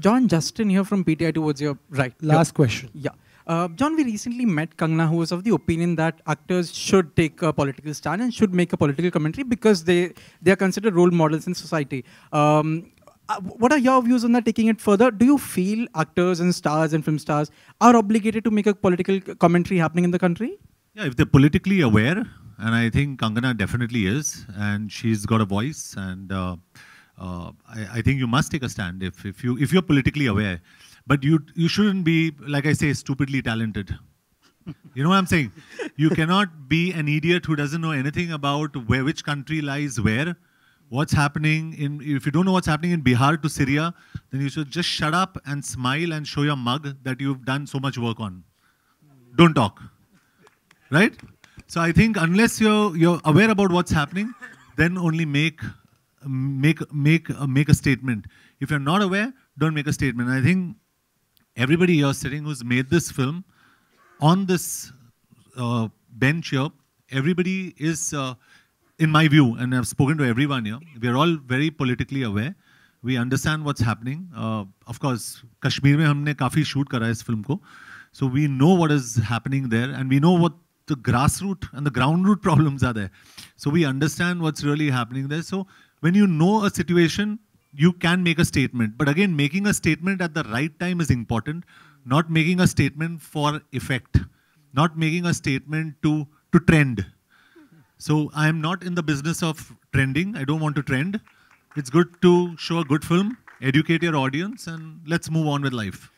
John Justin here from PTI towards your right. Last your, question. Yeah. Uh, John, we recently met Kangna, who was of the opinion that actors should take a political stand and should make a political commentary because they, they are considered role models in society. Um, uh, what are your views on that, taking it further? Do you feel actors and stars and film stars are obligated to make a political commentary happening in the country? Yeah, if they're politically aware, and I think Kangana definitely is, and she's got a voice, and uh, uh, I, I, think you must take a stand if, if, you, if you're politically aware. But you, you shouldn't be, like I say, stupidly talented. You know what I'm saying? You cannot be an idiot who doesn't know anything about where which country lies where, what's happening in. If you don't know what's happening in Bihar to Syria, then you should just shut up and smile and show your mug that you've done so much work on. Don't talk, right? So I think unless you're you're aware about what's happening, then only make make make uh, make a statement. If you're not aware, don't make a statement. I think everybody here sitting who's made this film on this uh, bench here, everybody is, uh, in my view, and I've spoken to everyone here. We are all very politically aware. We understand what's happening. Uh, of course, Kashmir में हमने काफी shoot करा film को, so we know what is happening there, and we know what the grassroots and the ground root problems are there. So we understand what's really happening there. So when you know a situation, you can make a statement. But again, making a statement at the right time is important, not making a statement for effect, not making a statement to, to trend. So I am not in the business of trending. I don't want to trend. It's good to show a good film, educate your audience, and let's move on with life.